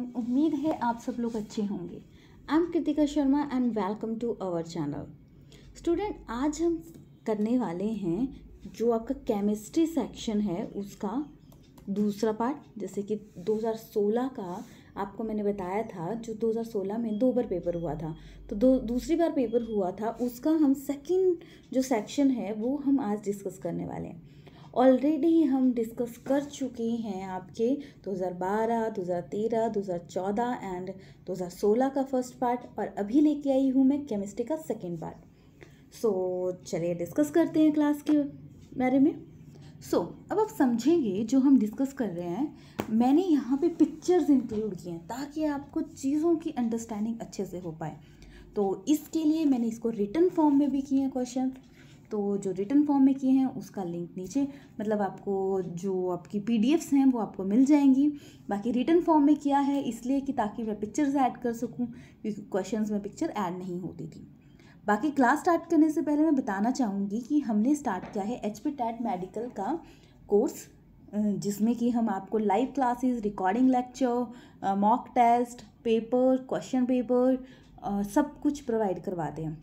Everyone उम्मीद है आप सब लोग अच्छे होंगे I am Kritika Sharma and welcome to our channel student आज हम करने वाले हैं जो आपका केमिस्ट्री सेक्शन है उसका दूसरा पार्ट जैसे कि 2016 का आपको मैंने बताया था जो 2016 में दो बार पेपर हुआ था तो दो दूसरी बार पेपर हुआ था उसका हम सेकंड जो सेक्शन है वो हम आज डिस्कस करने वाले हैं ऑलरेडी हम डिस्कस कर चुके हैं आपके 2012, 2013, 2014 एंड 2016 का फर्स्ट पार्ट और अभी लेके आई हूँ मैं केमिस्ट्री का सेकेंड पार्ट सो so, चलिए डिस्कस करते हैं क्लास के बारे में सो so, अब आप समझेंगे जो हम डिस्कस कर रहे हैं मैंने यहाँ पे पिक्चर्स इंक्लूड किए हैं ताकि आपको चीज़ों की अंडरस्टैंडिंग अच्छे से हो पाए तो इसके लिए मैंने इसको रिटर्न फॉर्म में भी किए हैं क्वेश्चन तो जो रिटर्न फॉर्म में किए हैं उसका लिंक नीचे मतलब आपको जो आपकी पी हैं वो आपको मिल जाएंगी बाकी रिटर्न फॉर्म में किया है इसलिए कि ताकि मैं पिक्चर्स ऐड कर सकूँ क्योंकि क्वेश्चन में पिक्चर ऐड नहीं होती थी बाकी क्लास स्टार्ट करने से पहले मैं बताना चाहूँगी कि हमने स्टार्ट किया है एच पी टैट मेडिकल का कोर्स जिसमें कि हम आपको live classes recording lecture mock test paper question paper सब कुछ प्रोवाइड करवाते हैं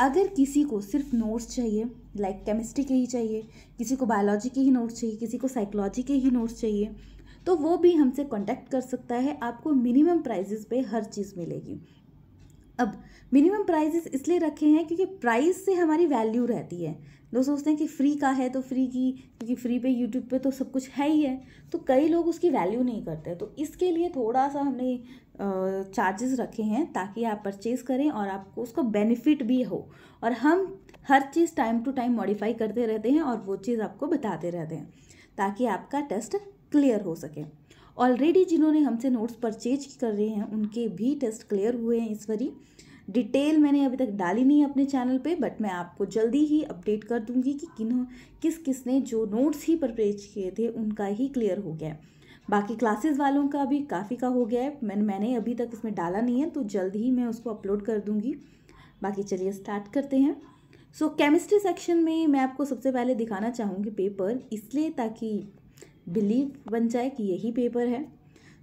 अगर किसी को सिर्फ नोट्स चाहिए लाइक केमिस्ट्री के ही चाहिए किसी को बायोलॉजी के ही नोट्स चाहिए किसी को साइकोलॉजी के ही नोट्स चाहिए तो वो भी हमसे कांटेक्ट कर सकता है आपको मिनिमम प्राइजेस पे हर चीज़ मिलेगी अब मिनिमम प्राइजेस इसलिए रखे हैं क्योंकि प्राइस से हमारी वैल्यू रहती है लोग सोचते हैं कि फ्री का है तो फ्री की क्योंकि फ्री पे यूट्यूब पे तो सब कुछ है ही है तो कई लोग उसकी वैल्यू नहीं करते तो इसके लिए थोड़ा सा हमने चार्जेस रखे हैं ताकि आप परचेज़ करें और आपको उसका बेनिफिट भी हो और हम हर चीज़ टाइम टू टाइम मॉडिफाई करते रहते हैं और वो चीज़ आपको बताते रहते हैं ताकि आपका टेस्ट क्लियर हो सके ऑलरेडी जिन्होंने हमसे नोट्स परचेज कर रहे हैं उनके भी टेस्ट क्लियर हुए हैं इस बारी डिटेल मैंने अभी तक डाली नहीं अपने चैनल पे बट मैं आपको जल्दी ही अपडेट कर दूंगी कि किन किस किस ने जो नोट्स ही परचेज किए थे उनका ही क्लियर हो गया है बाकी क्लासेस वालों का भी काफ़ी का हो गया है मैंने मैंने अभी तक इसमें डाला नहीं है तो जल्द ही मैं उसको अपलोड कर दूँगी बाकी चलिए स्टार्ट करते हैं सो केमिस्ट्री सेक्शन में मैं आपको सबसे पहले दिखाना चाहूँगी पेपर इसलिए ताकि बिलीव बन जाए कि यही पेपर है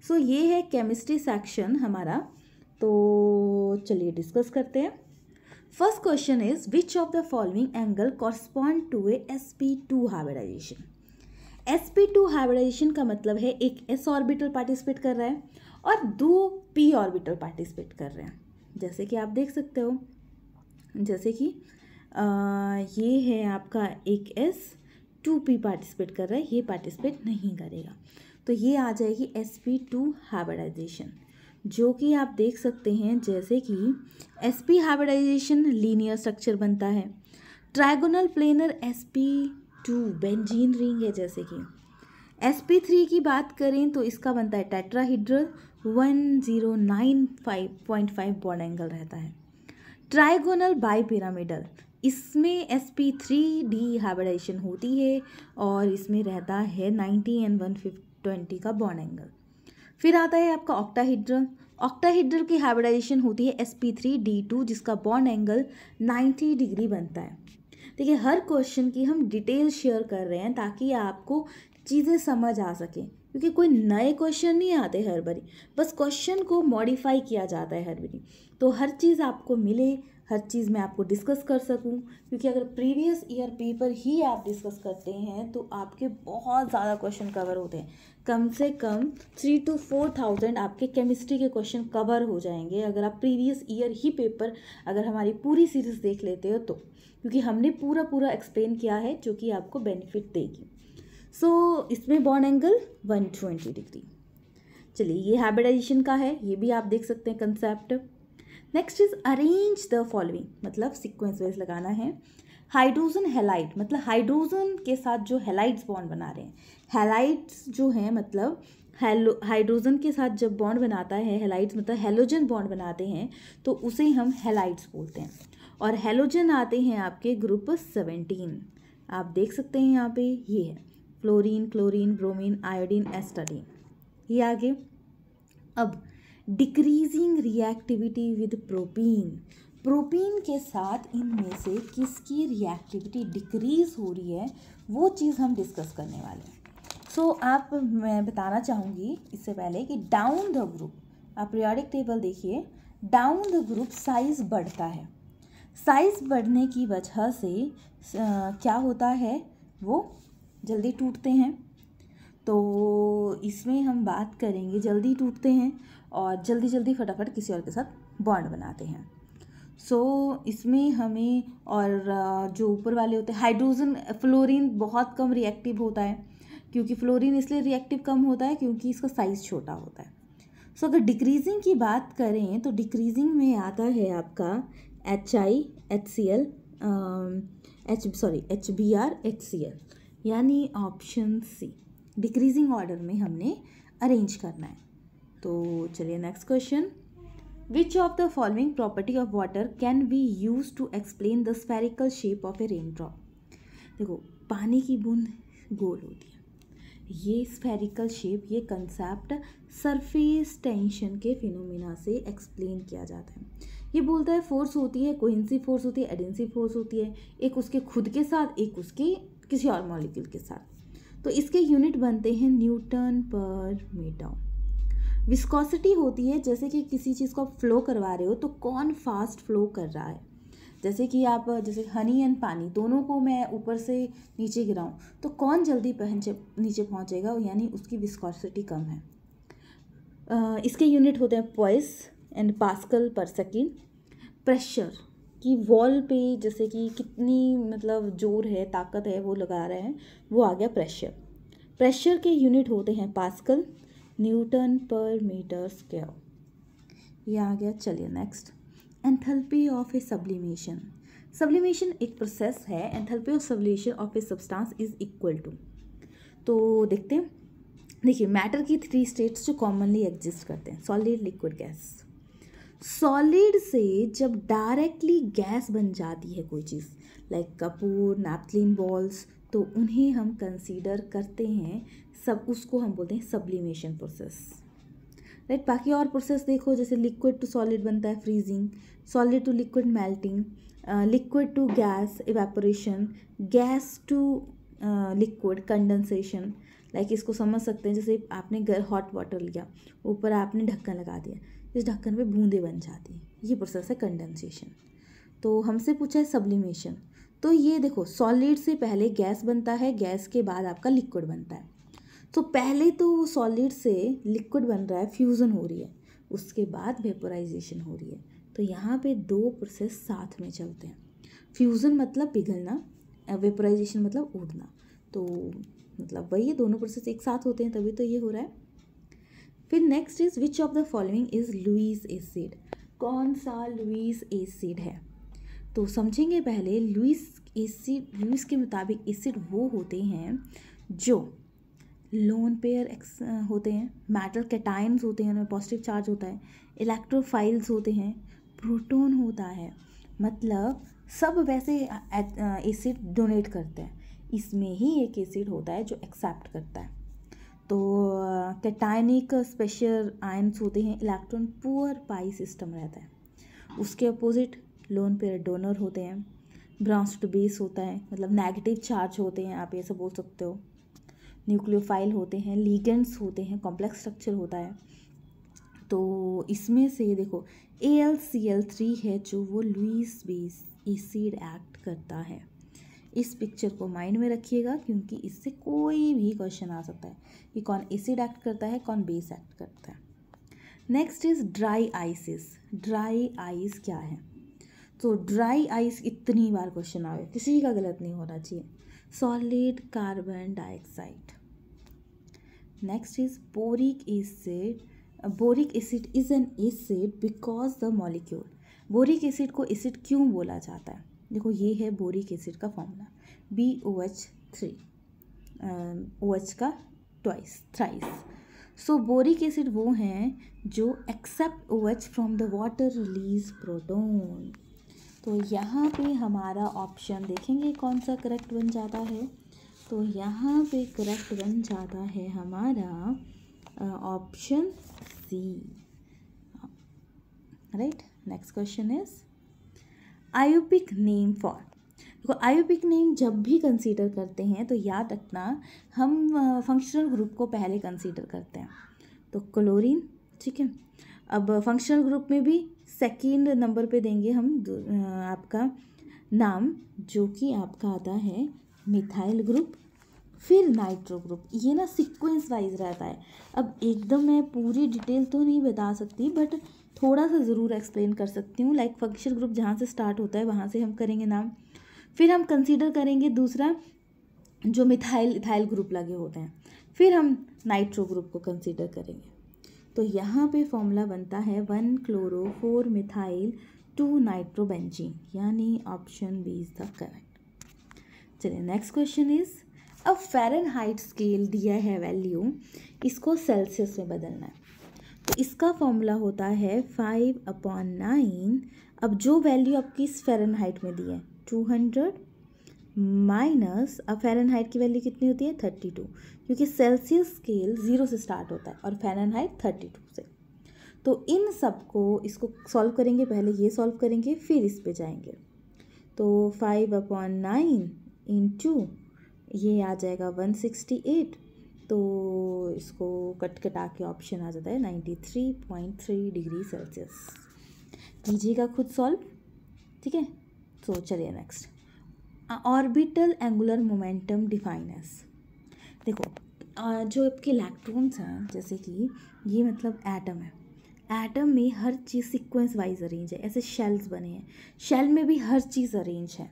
सो so, ये है केमिस्ट्री सेक्शन हमारा तो चलिए डिस्कस करते हैं first question is which of the following angle correspond to a S P two hybridization S P two hybridization का मतलब है एक एस ऑर्बिटल पार्टिसिपेट कर रहा है और दो पी ऑर्बिटल पार्टिसिपेट कर रहे हैं जैसे कि आप देख सकते हो जैसे कि आ, ये है आपका एक एस टू पी पार्टिसिपेट कर रहा है ये पार्टिसिपेट नहीं करेगा तो ये आ जाएगी एस पी टू हाइब्रिडाइजेशन जो कि आप देख सकते हैं जैसे कि S P hybridization linear structure बनता है trigonal planar S P two benzene ring है जैसे कि एस पी थ्री की बात करें तो इसका बनता है tetrahedral one zero nine five point five bond angle रहता है ट्राइगोनल बाई पिरामिडल इसमें S P three D hybridization होती है और इसमें रहता है नाइन्टी एंड वन ट्वेंटी का बॉन्ड एंगल फिर आता है आपका ऑक्टाहीड्रल ऑक्टाहीड्रल की हाइब्रिडाइजेशन होती है S P three D two जिसका बॉन्ड एंगल नाइन्टी डिग्री बनता है देखिए हर क्वेश्चन की हम डिटेल शेयर कर रहे हैं ताकि आपको चीज़ें समझ आ सकें क्योंकि कोई नए क्वेश्चन नहीं आते हर बारी बस क्वेश्चन को मॉडिफाई किया जाता है हर बारी तो हर चीज़ आपको मिले हर चीज़ मैं आपको डिस्कस कर सकूं क्योंकि अगर प्रीवियस ईयर पेपर ही आप डिस्कस करते हैं तो आपके बहुत ज़्यादा क्वेश्चन कवर होते हैं कम से कम थ्री टू फोर थाउजेंड आपके केमिस्ट्री के क्वेश्चन कवर हो जाएंगे अगर आप प्रीवियस ईयर ही पेपर अगर हमारी पूरी सीरीज़ देख लेते हो तो क्योंकि हमने पूरा पूरा एक्सप्लेन किया है जो कि आपको बेनिफिट देगी सो so, इसमें bond angle one twenty degree चलिए ये हैबिटाइजेशन का है ये भी आप देख सकते हैं concept next is arrange the following मतलब सिक्वेंस वाइज लगाना है हाइड्रोजन हेलाइट मतलब हाइड्रोजन के साथ जो हेलाइट्स बॉन्ड बना रहे हैं हेलाइट्स जो हैं मतलब हेलो हाइड्रोजन के साथ जब बॉन्ड बनाता है हेलाइट्स मतलब हेलोजन बॉन्ड बनाते हैं तो उसे हम हेलाइट्स बोलते हैं और हेलोजन आते हैं आपके ग्रुप सेवेंटीन आप देख सकते हैं यहाँ पे ये है fluorine chlorine bromine iodine astatine ये आगे अब decreasing reactivity with propene propene के साथ इनमें से किसकी रिएक्टिविटी डिक्रीज हो रही है वो चीज़ हम डिस्कस करने वाले हैं सो so, आप मैं बताना चाहूँगी इससे पहले कि डाउन द ग्रुप आप रियोडिक टेबल देखिए डाउन द ग्रुप साइज़ बढ़ता है साइज़ बढ़ने की वजह से आ, क्या होता है वो जल्दी टूटते हैं तो इसमें हम बात करेंगे जल्दी टूटते हैं और जल्दी जल्दी फटाफट किसी और के साथ बॉन्ड बनाते हैं सो so, इसमें हमें और जो ऊपर वाले होते हैं हाइड्रोजन फ्लोरीन बहुत कम रिएक्टिव होता है क्योंकि फ्लोरीन इसलिए रिएक्टिव कम होता है क्योंकि इसका साइज़ छोटा होता है सो so, अगर डिक्रीजिंग की बात करें तो डिक्रीजिंग में आता है आपका H I H C L H sorry H B R H C L यानी ऑप्शन सी डिक्रीजिंग ऑर्डर में हमने अरेंज करना है तो चलिए next question which of the following property of water can we use to explain the spherical shape of a raindrop देखो पानी की बूंद गोल होती है ये स्फेरिकल शेप ये कंसेप्ट सरफेस टेंशन के फिनोमिना से एक्सप्लेन किया जाता है ये बोलता है फोर्स होती है कोहिंसी फोर्स होती है एडेंसी फोर्स होती है एक उसके खुद के साथ एक उसके किसी और मॉलिक्यूल के साथ तो इसके यूनिट बनते हैं न्यूटन पर मीटर विस्कोसिटी होती है जैसे कि किसी चीज़ को आप फ्लो करवा रहे हो तो कौन फास्ट फ्लो कर रहा है जैसे कि आप जैसे हनी एंड पानी दोनों को मैं ऊपर से नीचे गिराऊँ तो कौन जल्दी पहुंचे नीचे पहुँचेगा यानी उसकी विस्कोसिटी कम है इसके यूनिट होते हैं poise and pascal per second pressure कि वॉल पे जैसे कि कितनी मतलब जोर है ताकत है वो लगा रहे हैं वो आ गया प्रेशर प्रेशर के यूनिट होते हैं pascal newton per metre square ये आ गया चलिए next enthalpy of a sublimation sublimation एक प्रोसेस है enthalpy of sublimation of a substance is equal to तो देखते हैं देखिए मैटर की थ्री स्टेट्स जो कॉमनली एग्जिस्ट करते हैं सॉलिड लिक्विड गैस सॉलिड से जब डायरेक्टली गैस बन जाती है कोई चीज़ लाइक कपूर नैपथलिन बॉल्स तो उन्हें हम कंसीडर करते हैं सब उसको हम बोलते हैं सब्लिमेशन प्रोसेस राइट बाकी और प्रोसेस देखो जैसे लिक्विड टू सॉलिड बनता है freezing solid to liquid melting liquid to gas evaporation gas to liquid condensation like इसको समझ सकते हैं जैसे आपने गर हॉट वाटर लिया ऊपर आपने ढक्कन लगा दिया इस ढक्कन पे बूंदे बन जाती हैं ये प्रोसेस है कंडेंसेशन तो हमसे पूछा है सब्लिमेशन तो ये देखो सॉलिड से पहले गैस बनता है गैस के बाद आपका लिक्विड बनता है तो पहले तो वो सॉलिड से लिक्विड बन रहा है फ्यूज़न हो रही है उसके बाद वेपोराइजेशन हो रही है तो यहाँ पे दो प्रोसेस साथ में चलते हैं फ्यूज़न मतलब पिघलना वेपोराइजेशन मतलब उड़ना तो मतलब वही है दोनों प्रोसेस एक साथ होते हैं तभी तो ये हो रहा है फिर next is which of the following is Lewis acid कौन सा लुइस एसिड है तो समझेंगे पहले लुइस एसिड लुइस के मुताबिक एसिड वो होते हैं जो लोन पेयर एक्स होते हैं मेटल कैटाइन्स होते हैं उनमें पॉजिटिव चार्ज होता है इलेक्ट्रोफाइल्स होते हैं प्रोटोन होता है मतलब सब वैसे एसिड डोनेट करते हैं इसमें ही एक एसिड होता है जो एक्सेप्ट करता है तो कैटाइनिक स्पेशल आयन्स होते हैं इलेक्ट्रॉन पुअर पाई सिस्टम रहता है उसके अपोजिट लोन पे डोनर होते हैं ब्रांस टू बेस होता है मतलब नेगेटिव चार्ज होते हैं आप ये सब बोल सकते हो न्यूक्लियोफाइल होते हैं लीगेंट्स होते हैं कॉम्प्लेक्स स्ट्रक्चर होता है तो इसमें से देखो A L C L three है जो वो लुइस बेस एसिड एक्ट करता है इस पिक्चर को माइंड में रखिएगा क्योंकि इससे कोई भी क्वेश्चन आ सकता है कि कौन एसिड एक्ट करता है कौन बेस एक्ट करता है next is dry ice is dry ice क्या है तो ड्राई आइस इतनी बार क्वेश्चन आवे किसी का गलत नहीं होना चाहिए solid carbon dioxide next is boric acid boric acid is an acid because the molecule boric acid को एसिड क्यों बोला जाता है देखो ये है बोरिक एसिड का formula B O H three O H का twice thrice so boric acid वो हैं जो accept O H from the water release proton तो यहाँ पे हमारा ऑप्शन देखेंगे कौन सा करेक्ट बन जाता है तो यहाँ पे करेक्ट बन जाता है हमारा option C right next question is IUPAC name for देखो आयोपिक नेम जब भी कंसीडर करते हैं तो याद रखना हम फंक्शनल ग्रुप को पहले कंसीडर करते हैं तो क्लोरीन ठीक है अब फंक्शनल ग्रुप में भी सेकेंड नंबर पे देंगे हम आपका नाम जो कि आपका आता है मिथाइल ग्रुप फिर नाइट्रो ग्रुप ये ना सिक्वेंस वाइज रहता है अब एकदम मैं पूरी डिटेल तो नहीं बता सकती बट थोड़ा सा ज़रूर एक्सप्लेन कर सकती हूँ लाइक फंक्शन ग्रुप जहाँ से स्टार्ट होता है वहाँ से हम करेंगे नाम फिर हम कंसीडर करेंगे दूसरा जो मिथाइल इथाइल ग्रुप लगे होते हैं फिर हम नाइट्रो ग्रुप को कंसीडर करेंगे तो यहाँ पे फॉर्मूला बनता है one chloro four methyl two nitrobenzene यानी option B is the correct चलिए नेक्स्ट क्वेश्चन इज़ अब फेरन हाइट स्केल दिया है वैल्यू इसको सेल्सियस में बदलना है तो इसका फॉर्मूला होता है फाइव अपॉन नाइन अब जो वैल्यू आप किस फेरन हाइट में दी है टू हंड्रेड माइनस अब फ़ारेनहाइट की वैल्यू कितनी होती है थर्टी टू क्योंकि सेल्सियस स्केल ज़ीरो से स्टार्ट होता है और फ़ारेनहाइट थर्टी टू से तो इन सब को इसको सॉल्व करेंगे पहले ये सॉल्व करेंगे फिर इस पे जाएंगे तो five upon nine into ये आ जाएगा वन सिक्सटी एट तो इसको कट कटा के ऑप्शन आ जाता है ninety three point three degree Celsius कीजिएगा खुद सॉल्व ठीक है तो चलिए next orbital angular momentum defines देखो जो आपके इलेक्ट्रॉन्स हैं जैसे कि ये मतलब एटम है एटम में हर चीज़ सीक्वेंस वाइज अरेंज है ऐसे शेल्स बने हैं शेल में भी हर चीज़ अरेंज है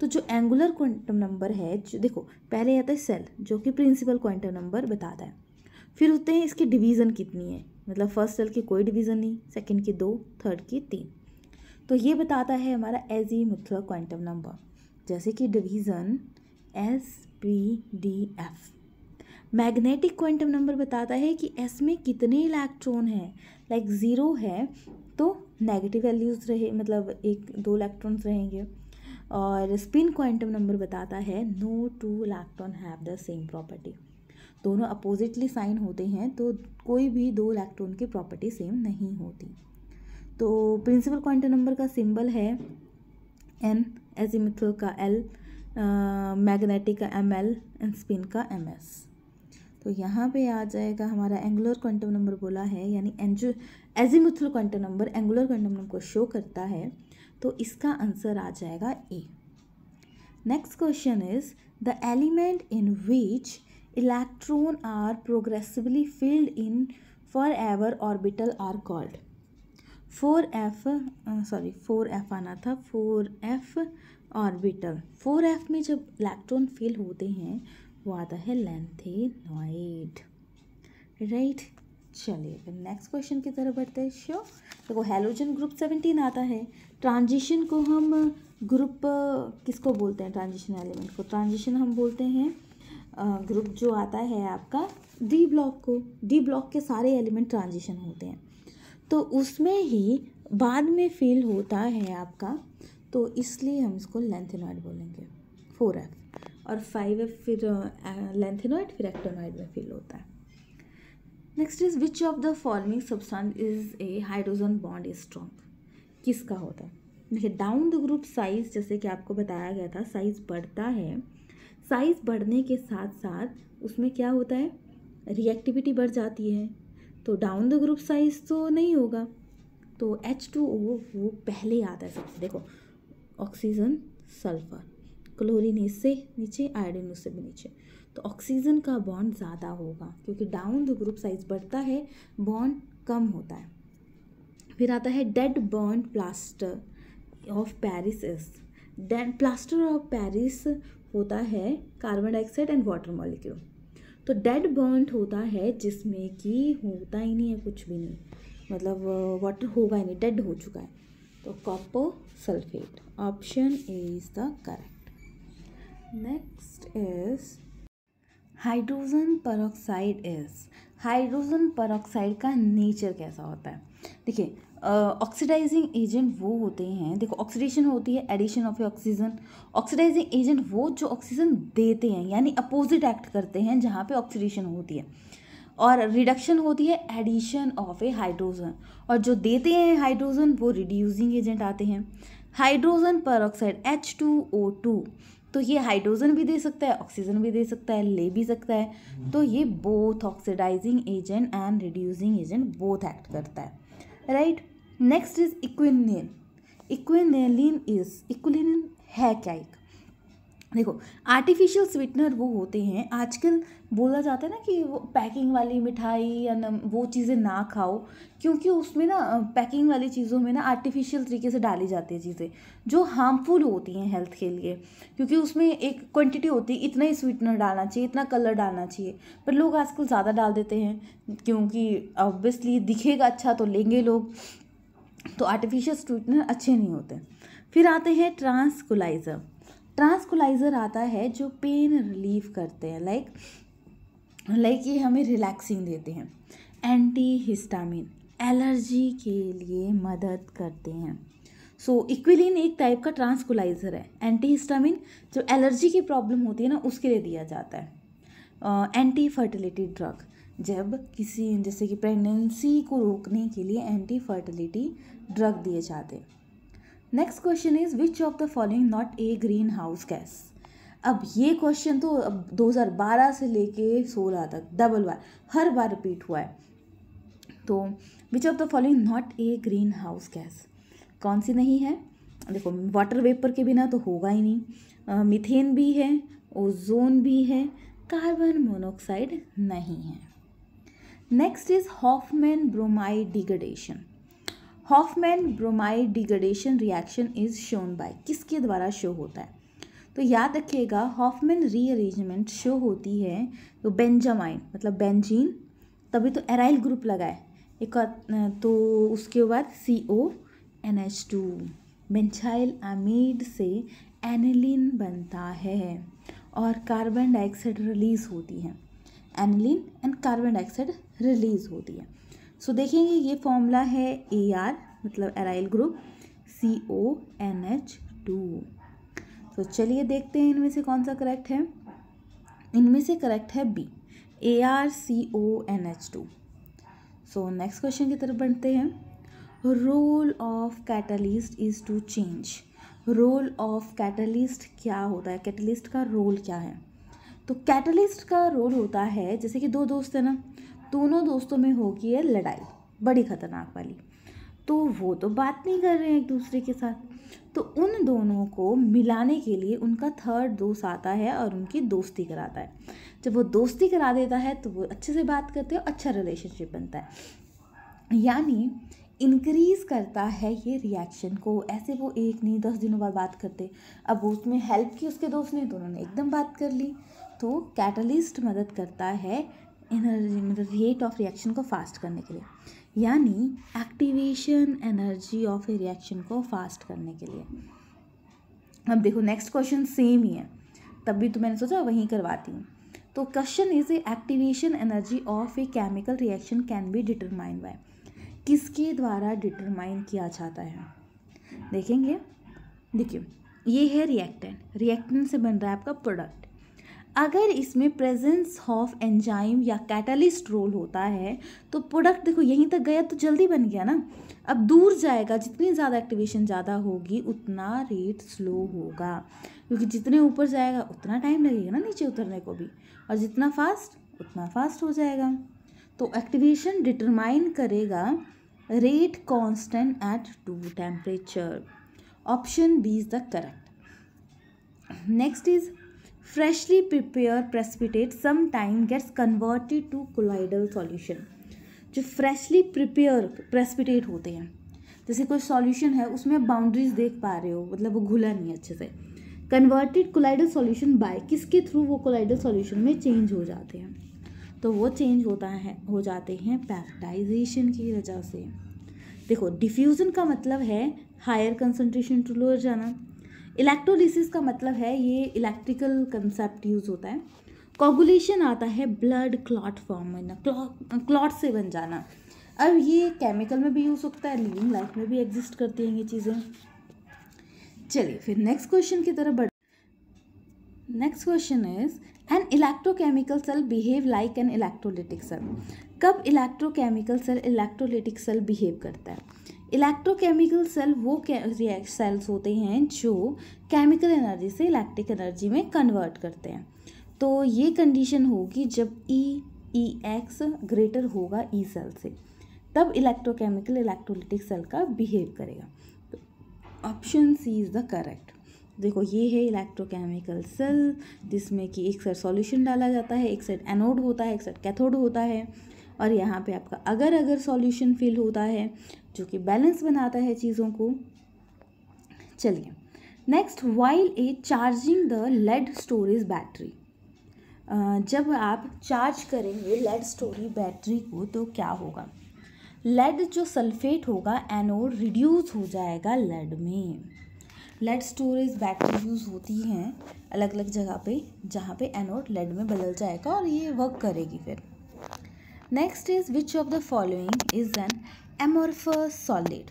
तो जो एंगुलर क्वांटम नंबर है जो देखो पहले आता है सेल जो कि प्रिंसिपल क्वांटम नंबर बताता है फिर होते हैं इसकी डिवीज़न कितनी है मतलब फर्स्ट सेल की कोई डिवीज़न नहीं सेकेंड की दो थर्ड की तीन तो ये बताता है हमारा एज मतलब क्वांटम नंबर जैसे कि division S P D F magnetic quantum number बताता है कि एस में कितने इलेक्ट्रॉन हैं लाइक ज़ीरो है तो नेगेटिव वैल्यूज़ रहे मतलब एक दो इलेक्ट्रॉन्स रहेंगे और स्पिन क्वांटम नंबर बताता है no two electron have the same property दोनों अपोजिटली साइन होते हैं तो कोई भी दो इलेक्ट्रॉन की प्रॉपर्टी सेम नहीं होती तो प्रिंसिपल क्वांटम नंबर का सिंबल है एन एजीमिथल का एल मैग्नेटिक का एम एल एंड स्पिन का एम एस तो यहाँ पे आ जाएगा हमारा एंगुलर क्वांटम नंबर बोला है यानी एंजू azimuthal quantum number angular quantum number को शो करता है तो इसका आंसर आ जाएगा A next question is the element in which electron are progressively filled in for ever orbital are called four F sorry four F आना था four F orbital four F में जब इलेक्ट्रॉन फिल होते हैं वो आता है लेंथेनॉइड राइट चलिए फिर नेक्स्ट क्वेश्चन की तरफ बढ़ते हैं श्योर देखो हेलोजन ग्रुप सेवेंटीन आता है ट्रांजिशन को हम ग्रुप किसको बोलते हैं ट्रांजिशन एलिमेंट को ट्रांजिशन हम बोलते हैं ग्रुप जो आता है आपका डी ब्लॉक को डी ब्लॉक के सारे एलिमेंट ट्रांजिशन होते हैं तो उसमें ही बाद में फील होता है आपका तो इसलिए हम इसको लेंथेनॉइड बोलेंगे फोर एफ और फाइव एफ फिर लेंथेनॉइड uh, uh, फिर एक्टोनॉइड में फील होता है next is which of the following substance is a hydrogen bond is strong किसका होता है देखिए डाउन द ग्रुप साइज जैसे कि आपको बताया गया था साइज बढ़ता है साइज बढ़ने के साथ साथ उसमें क्या होता है रिएक्टिविटी बढ़ जाती है तो डाउन द ग्रुप साइज तो नहीं होगा तो एच टू ओ वो पहले आता है सबसे देखो ऑक्सीजन सल्फर क्लोरीन इससे नीचे आयोडीन उससे भी नीचे तो ऑक्सीजन का बॉन्ड ज़्यादा होगा क्योंकि डाउन द ग्रुप साइज बढ़ता है बॉन्ड कम होता है फिर आता है dead bond plaster of Paris dead plaster of Paris होता है carbon dioxide and water molecule तो डेड बर्न होता है जिसमें कि होता ही नहीं है कुछ भी नहीं मतलब वाटर होगा ही नहीं डेड हो चुका है तो copper sulphate option is the correct next is hydrogen peroxide is hydrogen peroxide का नेचर कैसा होता है देखिए ऑक्सीडाइजिंग एजेंट वो होते हैं देखो ऑक्सीडेशन होती है addition of oxygen oxidizing agent वो जो ऑक्सीजन देते हैं यानी अपोजिट एक्ट करते हैं जहाँ पे ऑक्सीडेशन होती है और रिडक्शन होती है एडिशन ऑफ ए हाइड्रोजन और जो देते हैं हाइड्रोजन वो रिड्यूसिंग एजेंट आते हैं hydrogen peroxide H two O two तो ये हाइड्रोजन भी दे सकता है ऑक्सीजन भी दे सकता है ले भी सकता है तो ये both oxidizing agent and reducing agent both act करता है राइट right? नेक्स्ट इज इक्विनियन इक्विनेलिन इज इक्विन है क्या एक देखो आर्टिफिशियल स्वीटनर वो होते हैं आजकल बोला जाता है ना कि वो पैकिंग वाली मिठाई या न वो चीज़ें ना खाओ क्योंकि उसमें ना पैकिंग वाली चीज़ों में ना आर्टिफिशियल तरीके से डाली जाती है चीज़ें जो हार्मफुल होती हैं हेल्थ के लिए क्योंकि उसमें एक क्वांटिटी होती है इतना ही स्वीटनर डालना चाहिए इतना कलर डालना चाहिए पर लोग आजकल ज़्यादा डाल देते हैं क्योंकि ऑब्वियसली दिखेगा अच्छा तो लेंगे लोग तो आर्टिफिशियल स्वीटनर अच्छे नहीं होते फिर आते हैं ट्रांसकुलाइज़र ट्रांसकुलाइज़र आता है जो पेन रिलीव करते हैं लाइक लाइक ये हमें रिलैक्सिंग देते हैं एंटी हिस्टामिन एलर्जी के लिए मदद करते हैं सो so, इक्विलिन एक टाइप का ट्रांसकुलाइज़र है एंटी हिस्टामिन जो एलर्जी की प्रॉब्लम होती है ना उसके लिए दिया जाता है एंटी फर्टिलिटी ड्रग जब किसी जैसे कि प्रेगनेंसी को रोकने के लिए एंटी फर्टिलिटी ड्रग दिए जाते next question is which of the following not a green house gas अब ये क्वेश्चन तो अब 2012 से लेके 16 तक डबल बार हर बार रिपीट हुआ है तो which of the following not a green house gas कौन सी नहीं है देखो वाटर वेपर के बिना तो होगा ही नहीं मिथेन भी है ओजोन भी है कार्बन मोनोक्साइड नहीं है next is Hofmann bromide degradation Hofmann bromide degradation reaction is shown by किसके द्वारा शो होता है तो याद रखिएगा हॉफमैन रीअरेंजमेंट शो होती है तो बेंजामाइन मतलब बेंजीन तभी तो एराइल ग्रुप लगाए एक तो उसके बाद C O N H two benzyl amide से एनिलिन बनता है और कार्बन डाइऑक्साइड रिलीज़ होती है aniline and carbon dioxide release होती है सो देखेंगे ये फॉर्मूला है ए आर मतलब aryl group C O N H two तो चलिए देखते हैं इनमें से कौन सा करेक्ट है इनमें से करेक्ट है B A R C O N H two so next question की तरफ बढ़ते हैं role of catalyst is to change role of catalyst क्या होता है कैटलिस्ट का रोल क्या है तो कैटलिस्ट का रोल होता है जैसे कि दो दोस्त हैं ना दोनों दोस्तों में होगी है लड़ाई बड़ी ख़तरनाक वाली तो वो तो बात नहीं कर रहे हैं एक दूसरे के साथ तो उन दोनों को मिलाने के लिए उनका थर्ड दोस्त आता है और उनकी दोस्ती कराता है जब वो दोस्ती करा देता है तो वो अच्छे से बात करते हैं अच्छा रिलेशनशिप बनता है यानी इंक्रीज़ करता है ये रिएक्शन को ऐसे वो एक नहीं दस दिनों बाद बात करते अब उसमें हेल्प की उसके दोस्त ने तो उन्होंने एकदम बात कर ली तो कैटलिस्ट मदद करता है एनर्जी मतलब रेट ऑफ रिएक्शन को फास्ट करने के लिए यानी activation energy of a reaction को फास्ट करने के लिए अब देखो नेक्स्ट क्वेश्चन सेम ही है तब भी तो मैंने सोचा वहीं करवाती हूँ तो question is a activation energy of a chemical reaction can be determine by किसके द्वारा डिटरमाइन किया जाता है देखेंगे देखिए ये है रिएक्टेंट रिएक्टेंट से बन रहा है आपका प्रोडक्ट अगर इसमें प्रेजेंस ऑफ एंजाइम या कैटलिस्ट रोल होता है तो प्रोडक्ट देखो यहीं तक गया तो जल्दी बन गया ना अब दूर जाएगा जितनी ज़्यादा एक्टिवेशन ज़्यादा होगी उतना रेट स्लो होगा क्योंकि जितने ऊपर जाएगा उतना टाइम लगेगा ना नीचे उतरने को भी और जितना फास्ट उतना फास्ट हो जाएगा तो एक्टिवेशन डिटरमाइन करेगा rate constant at two temperature option B is the correct next is freshly prepared precipitate sometimes gets converted to colloidal solution जो freshly prepared precipitate होते हैं जैसे कोई सॉल्यूशन है उसमें आप बाउंड्रीज देख पा रहे हो मतलब वो घुला नहीं है अच्छे से कन्वर्टेड कोलाइडल सॉल्यूशन बाय किसके थ्रू वो कोलाइडल सॉल्यूशन में चेंज हो जाते हैं तो वो चेंज होता है हो जाते हैं पैक्टाइजेशन की वजह से देखो डिफ्यूज़न का मतलब है हायर कंसनट्रेशन टू लोअर जाना इलेक्ट्रोलिसिस का मतलब है ये इलेक्ट्रिकल कंसेप्ट यूज़ होता है कॉगुलेशन आता है ब्लड क्लॉट फॉर्म होना क्लॉट से बन जाना अब ये केमिकल में भी यूज़ होता है लिविंग लाइफ में भी एग्जिस्ट करती हैं ये चीज़ें चलिए फिर नेक्स्ट क्वेश्चन की तरफ बढ़ next question is an electrochemical cell behave like an electrolytic cell कब electrochemical cell electrolytic cell behave करता है इलेक्ट्रोकेमिकल सेल वो रिएक्ट सेल्स होते हैं जो केमिकल एनर्जी से इलेक्ट्रिक एनर्जी में कन्वर्ट करते हैं तो ये कंडीशन होगी जब ई ई एक्स ग्रेटर होगा ई e सेल से तब इलेक्ट्रोकेमिकल इलेक्ट्रोलिटिक सेल का बिहेव करेगा option C is the correct देखो ये है इलेक्ट्रोकेमिकल सेल जिसमें कि एक साइड सॉल्यूशन डाला जाता है एक साइड एनोड होता है एक साइड कैथोड होता है और यहाँ पे आपका अगर अगर सॉल्यूशन फिल होता है जो कि बैलेंस बनाता है चीज़ों को चलिए next while a charging the lead storage battery जब आप चार्ज करेंगे लेड स्टोरी बैटरी को तो क्या होगा लेड जो सल्फेट होगा एनोड रिड्यूस हो जाएगा लेड में लेड स्टोरेज बैटरी यूज़ होती हैं अलग अलग जगह पे जहाँ पे एनोड लेड में बदल जाएगा और ये वर्क करेगी फिर next is which of the following is an amorphous solid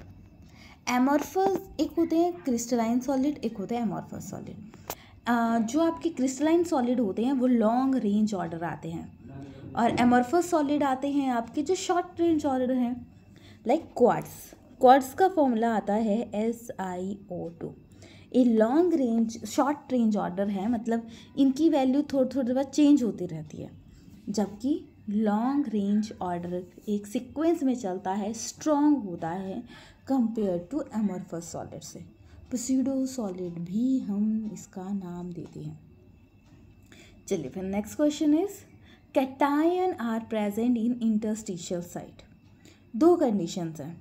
amorphous एक होते हैं क्रिस्टलाइन सॉलिड एक होते हैं एमोरफस सॉलिड जो आपके क्रिस्टलाइन सॉलिड होते हैं वो लॉन्ग रेंज ऑर्डर आते हैं और एमोरफस सॉलिड आते हैं आपके जो शॉर्ट रेंज ऑर्डर हैं लाइक क्वार्ट्स क्वार्ट्स का फॉर्मूला आता है एस आई ओ टू ये long range short range order है मतलब इनकी वैल्यू थोड़ी थोड़ी देर बाद चेंज होती रहती है जबकि लॉन्ग रेंज ऑर्डर एक सीक्वेंस में चलता है स्ट्रॉन्ग होता है कंपेयर टू एमरफस सॉलिड से प्रोसीडो सॉलिड भी हम इसका नाम देते हैं चलिए फिर next question is cation are present in interstitial site दो कंडीशंस हैं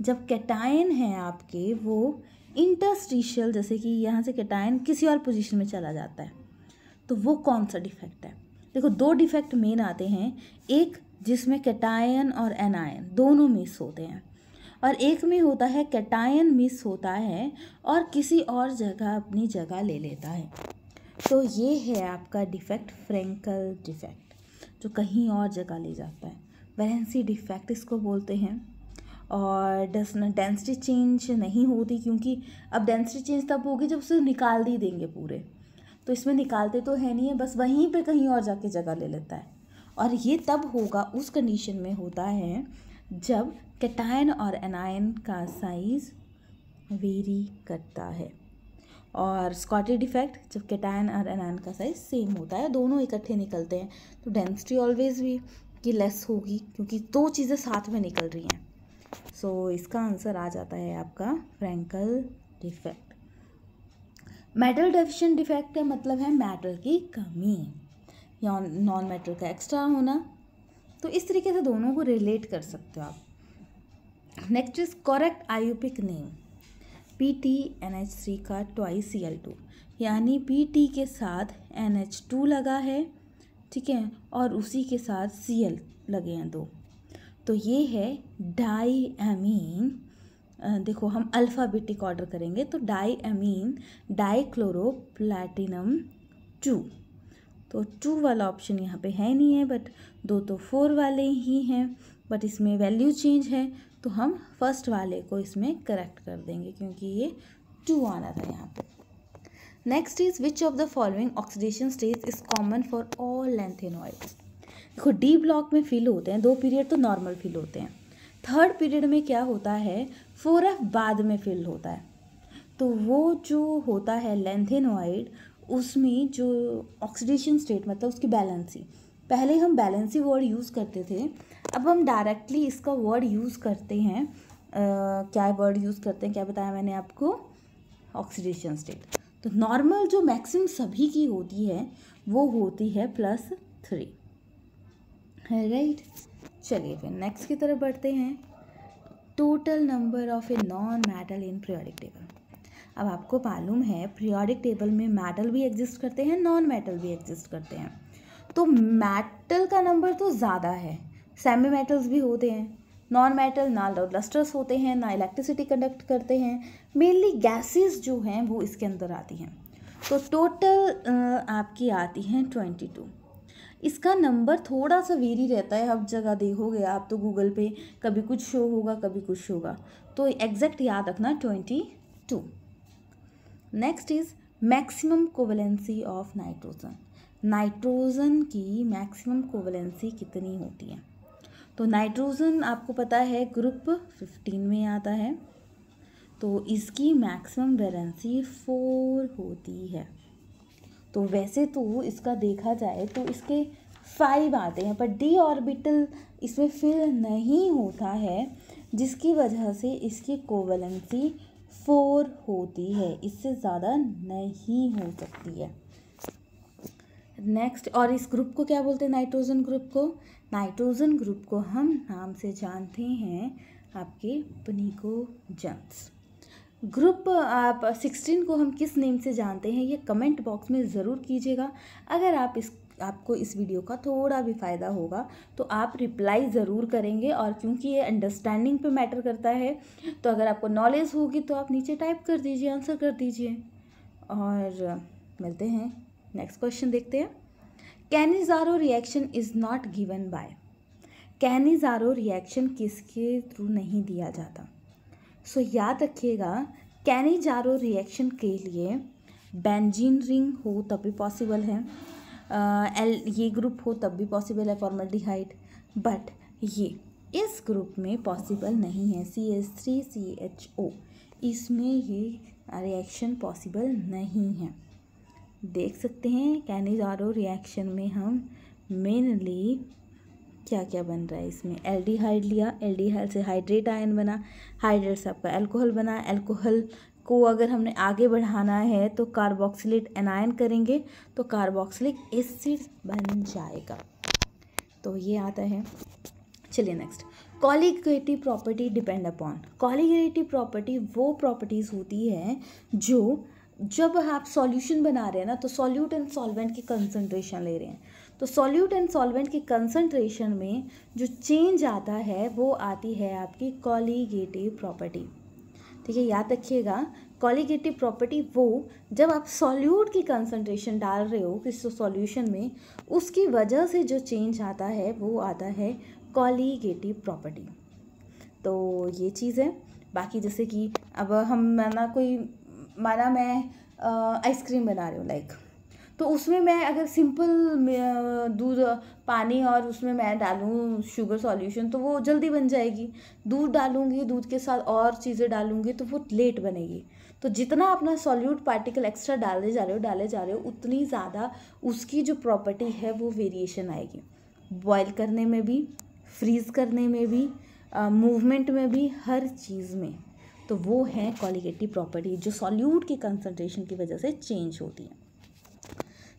जब कैटायन हैं आपके वो इंटरस्टिशियल जैसे कि यहाँ से कैटायन किसी और पोजीशन में चला जाता है तो वो कौन सा डिफेक्ट है देखो दो डिफेक्ट मेन आते हैं एक जिसमें कैटायन और एनायन दोनों मिस होते हैं और एक में होता है कैटायन मिस होता है और किसी और जगह अपनी जगह ले लेता है तो ये है आपका डिफेक्ट फ्रेंकल डिफेक्ट जो कहीं और जगह ले जाता है वैलेंसी डिफेक्ट इसको बोलते हैं और डस डेंसिटी चेंज नहीं होती क्योंकि अब डेंसिटी चेंज तब होगी जब उसे निकाल दी देंगे पूरे तो इसमें निकालते तो है नहीं है बस वहीं पे कहीं और जाके जगह ले लेता है और ये तब होगा उस कंडीशन में होता है जब कैटायन और एनायन का साइज़ वेरी करता है और स्कॉटी इफेक्ट जब कैटायन और एनायन का साइज़ सेम होता है दोनों इकट्ठे निकलते हैं तो डेंसिटी ऑलवेज भी कि लेस होगी क्योंकि दो चीज़ें साथ में निकल रही हैं सो so, इसका आंसर आ जाता है आपका Frenkel defect metal deficient defect का मतलब है मेटल की कमी या नॉन मेटल का एक्स्ट्रा होना तो इस तरीके से दोनों को रिलेट कर सकते हो आप next is correct IUPAC name P T N H three का ट्वाई सी एल टू यानी पी टी के साथ एन एच टू लगा है ठीक है और उसी के साथ सी एल लगे हैं दो तो ये है डाई एमीन देखो हम अल्फ़ाबेटिक ऑर्डर करेंगे तो diammine dichloro platinum two तो टू वाला ऑप्शन यहाँ पे है नहीं है बट दो तो फोर वाले ही हैं बट इसमें वैल्यू चेंज है तो हम फर्स्ट वाले को इसमें करेक्ट कर देंगे क्योंकि ये टू आना था यहाँ पे next is which of the following oxidation stage is common for all lanthanoids देखो डी ब्लॉक में फील होते हैं दो पीरियड तो नॉर्मल फील होते हैं थर्ड पीरियड में क्या होता है फोर एफ बाद में फिल होता है तो वो जो होता है लेंथेनोइड उसमें जो ऑक्सीडेशन स्टेट मतलब उसकी बैलेंसी पहले हम बैलेंसी वर्ड यूज़ करते थे अब हम डायरेक्टली इसका वर्ड यूज़ करते हैं आ, क्या वर्ड यूज़ करते हैं क्या बताया मैंने आपको ऑक्सीडेशन स्टेट तो नॉर्मल जो मैक्सिमम सभी की होती है वो होती है प्लस थ्री राइट चलिए फिर नेक्स्ट की तरफ बढ़ते हैं total number of a non metal in periodic table अब आपको मालूम है प्रियोडिक टेबल में मेटल भी एग्जिस्ट करते हैं नॉन मेटल भी एग्जिस्ट करते हैं तो मेटल का नंबर तो ज़्यादा है सेमी मेटल्स भी होते हैं नॉन मेटल ना लस्टर्स होते हैं ना इलेक्ट्रिसिटी कंडक्ट करते हैं मेनली गैसेस जो हैं वो इसके अंदर आती हैं तो टोटल आपकी आती हैं ट्वेंटी टू इसका नंबर थोड़ा सा वेरी रहता है अब जगह देखोगे आप तो गूगल पे कभी कुछ शो होगा कभी कुछ होगा तो एग्जैक्ट याद रखना twenty two next is maximum covalency of nitrogen nitrogen की मैक्सिमम कोवलेंसी कितनी होती है तो नाइट्रोजन आपको पता है ग्रुप फिफ्टीन में आता है तो इसकी मैक्सिमम वैलेंसी फोर होती है तो वैसे तो इसका देखा जाए तो इसके फाइव आते हैं पर डी ऑर्बिटल इसमें फिल नहीं होता है जिसकी वजह से इसकी कोवलेंसी फोर होती है इससे ज़्यादा नहीं हो सकती है नेक्स्ट और इस ग्रुप को क्या बोलते हैं नाइट्रोजन ग्रुप को नाइट्रोजन ग्रुप को हम नाम से जानते हैं आपके पनीको जंक्स ग्रुप आप सिक्सटीन को हम किस नेम से जानते हैं ये कमेंट बॉक्स में ज़रूर कीजिएगा अगर आप इस आपको इस वीडियो का थोड़ा भी फ़ायदा होगा तो आप रिप्लाई ज़रूर करेंगे और क्योंकि ये अंडरस्टैंडिंग पे मैटर करता है तो अगर आपको नॉलेज होगी तो आप नीचे टाइप कर दीजिए आंसर कर दीजिए और मिलते हैं नेक्स्ट क्वेश्चन देखते हैं Cannizzaro reaction is not given by Cannizzaro reaction किसके थ्रू नहीं दिया जाता सो याद रखिएगा कैनेजारो रिएक्शन के लिए बेंजीन रिंग हो तब भी पॉसिबल है एल ये ग्रुप हो तब भी पॉसिबल है फॉर्मल्डिहाइड बट ये इस ग्रुप में पॉसिबल नहीं है C S three C H O इसमें ये रिएक्शन पॉसिबल नहीं है देख सकते हैं कैनेजारो रिएक्शन में हम मेनली क्या क्या बन रहा है इसमें एल्डिहाइड लिया एल्डिहाइड से हाइड्रेट आयन बना हाइड्रेट से आपका एल्कोहल बना एल्कोहल को अगर हमने आगे बढ़ाना है तो कार्बोक्सिलेट एनायन करेंगे तो कार्बोक्सिलिक एसिड बन जाएगा तो ये आता है चलिए next colligative property depend upon colligative property वो प्रॉपर्टीज़ होती है जो जब आप सॉल्यूशन बना रहे हैं ना तो सॉल्यूट एंड सॉल्वेंट की कंसंट्रेशन ले रहे हैं तो सॉल्यूट एंड सॉल्वेंट की कंसंट्रेशन में जो चेंज आता है वो आती है आपकी कॉलीगेटिव प्रॉपर्टी ठीक है याद रखिएगा कॉलीगेटिव प्रॉपर्टी वो जब आप सॉल्यूट की कंसंट्रेशन डाल रहे हो किसी सॉल्यूशन में उसकी वजह से जो चेंज आता है वो आता है कॉलीगेटिव प्रॉपर्टी तो ये चीज़ है बाकी जैसे कि अब हम माना कोई माना मैं आइसक्रीम बना रही हूँ लाइक तो उसमें मैं अगर सिंपल दूध पानी और उसमें मैं डालूँ शुगर सॉल्यूशन तो वो जल्दी बन जाएगी दूध डालूँगी दूध के साथ और चीज़ें डालूँगी तो वो लेट बनेगी तो जितना अपना सॉल्यूट पार्टिकल एक्स्ट्रा डाले जा रहे हो डाले जा रहे हो उतनी ज़्यादा उसकी जो प्रॉपर्टी है वो वेरिएशन आएगी बॉयल करने में भी फ्रीज़ करने में भी मूवमेंट में भी हर चीज़ में तो वो है कॉलिगेटिव प्रॉपर्टी जो सॉल्यूट की कंसनट्रेशन की वजह से चेंज होती है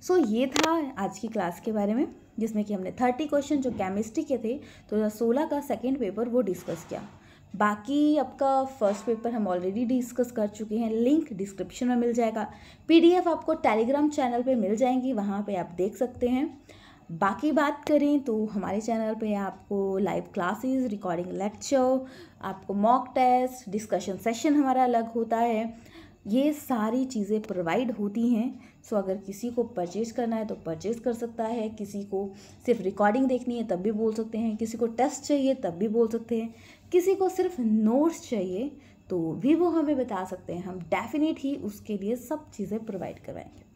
सो so, ये था आज की क्लास के बारे में जिसमें कि हमने थर्टी क्वेश्चन जो केमिस्ट्री के थे दो तो हज़ार सोलह का सेकेंड पेपर वो डिस्कस किया बाकी आपका फर्स्ट पेपर हम ऑलरेडी डिस्कस कर चुके हैं लिंक डिस्क्रिप्शन में मिल जाएगा पीडीएफ आपको टेलीग्राम चैनल पे मिल जाएंगी वहाँ पे आप देख सकते हैं बाकी बात करें तो हमारे चैनल पे आपको लाइव क्लासेस रिकॉर्डिंग लेक्चर आपको मॉक टेस्ट डिस्कशन सेशन हमारा अलग होता है ये सारी चीज़ें प्रोवाइड होती हैं सो अगर किसी को परचेज करना है तो परचेज कर सकता है किसी को सिर्फ रिकॉर्डिंग देखनी है तब भी बोल सकते हैं किसी को टेस्ट चाहिए तब भी बोल सकते हैं किसी को सिर्फ नोट्स चाहिए तो भी वो हमें बता सकते हैं हम डेफिनेट ही उसके लिए सब चीज़ें प्रोवाइड करवाएंगे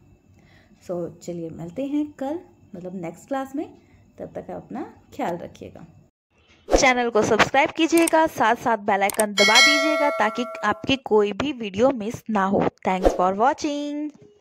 सो so, चलिए मिलते हैं कल मतलब नेक्स्ट क्लास में तब तक आप अपना ख्याल रखिएगा चैनल को सब्सक्राइब कीजिएगा साथ साथ बेल आइकन दबा दीजिएगा ताकि आपकी कोई भी वीडियो मिस ना हो थैंक्स फॉर वॉचिंग